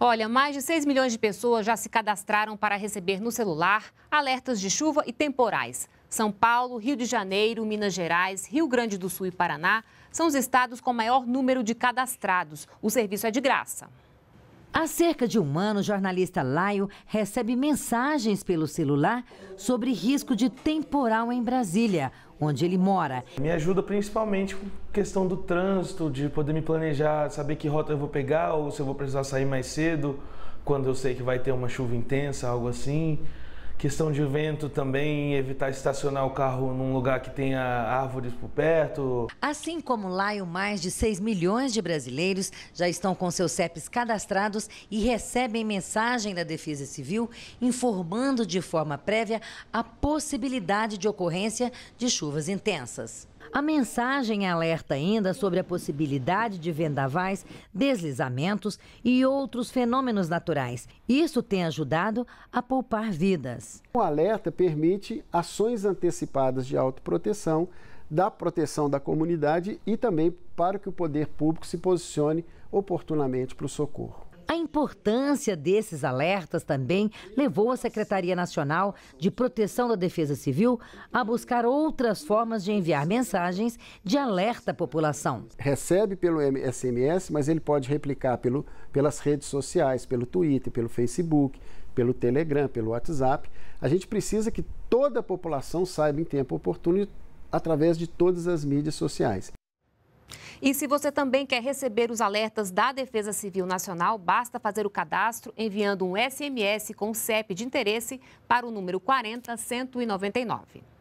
Olha, mais de 6 milhões de pessoas já se cadastraram para receber no celular alertas de chuva e temporais. São Paulo, Rio de Janeiro, Minas Gerais, Rio Grande do Sul e Paraná são os estados com maior número de cadastrados. O serviço é de graça. Há cerca de um ano, o jornalista Laio recebe mensagens pelo celular sobre risco de temporal em Brasília, onde ele mora. Me ajuda principalmente com questão do trânsito, de poder me planejar, saber que rota eu vou pegar ou se eu vou precisar sair mais cedo, quando eu sei que vai ter uma chuva intensa, algo assim. Questão de vento também, evitar estacionar o carro num lugar que tenha árvores por perto. Assim como Laio, mais de 6 milhões de brasileiros já estão com seus CEPs cadastrados e recebem mensagem da Defesa Civil informando de forma prévia a possibilidade de ocorrência de chuvas intensas. A mensagem alerta ainda sobre a possibilidade de vendavais, deslizamentos e outros fenômenos naturais. Isso tem ajudado a poupar vidas. O alerta permite ações antecipadas de autoproteção, da proteção da comunidade e também para que o poder público se posicione oportunamente para o socorro. A importância desses alertas também levou a Secretaria Nacional de Proteção da Defesa Civil a buscar outras formas de enviar mensagens de alerta à população. Recebe pelo SMS, mas ele pode replicar pelo, pelas redes sociais, pelo Twitter, pelo Facebook, pelo Telegram, pelo WhatsApp. A gente precisa que toda a população saiba em tempo oportuno através de todas as mídias sociais. E se você também quer receber os alertas da Defesa Civil Nacional, basta fazer o cadastro enviando um SMS com CEP de interesse para o número 40199.